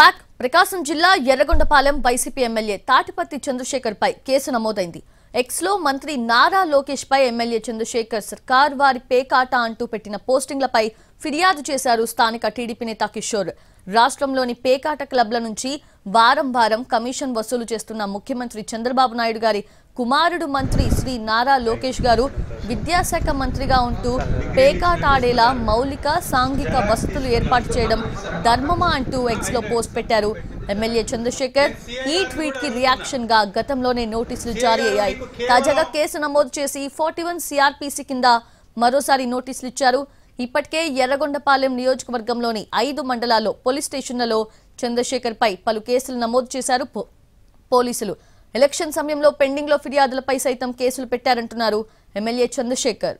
back Prakasam జిల్లా Yerragondapalem YCP MLA Tatiparthi Chandrasekhar పై case నమోదైంది ఎక్స్ లో మంత్రి నారా లోకేష్ పై ఎమ్మెల్యే చంద్రశేఖర్ సర్కార్ వారి పేకాట అంటూ పెట్టిన పోస్టింగ్లపై ఫిర్యాదు చేశారు స్థానిక టీడీపీ నేత కిషోర్ రాష్ట్రంలోని పేకాట క్లబ్ల నుంచి వారం వారం కమిషన్ వసూలు చేస్తున్న ముఖ్యమంత్రి చంద్రబాబు నాయుడు గారి కుమారుడు మంత్రి శ్రీ నారా లోకేష్ గారు విద్యాశాఖ మంత్రిగా ఉంటూ పేకాటాడేలా మౌలిక సాంఘిక వసతులు ఏర్పాటు చేయడం ధర్మమా అంటూ ఎక్స్లో పోస్ట్ పెట్టారు ఎమ్మెల్యే చంద్రశేఖర్ ఈ ట్వీట్ కి రియాక్షన్ గా గతంలోనే నోటీసులు జారీ అయ్యాయి తాజాగా కేసు నమోదు చేసి ఫార్టీ వన్ సిఆర్పిసి కింద మరోసారి నోటీసులు ఇచ్చారు ఇప్పటికే ఎర్రగొండపాలెం నియోజకవర్గంలోని ఐదు మండలాల్లో పోలీస్ స్టేషన్లలో చంద్రశేఖర్ పై పలు కేసులు నమోదు చేశారు పోలీసులు ఎలక్షన్ సమయంలో పెండింగ్ లో ఫిర్యాదులపై సైతం కేసులు పెట్టారంటున్నారు एमएलए चंद्रशेखर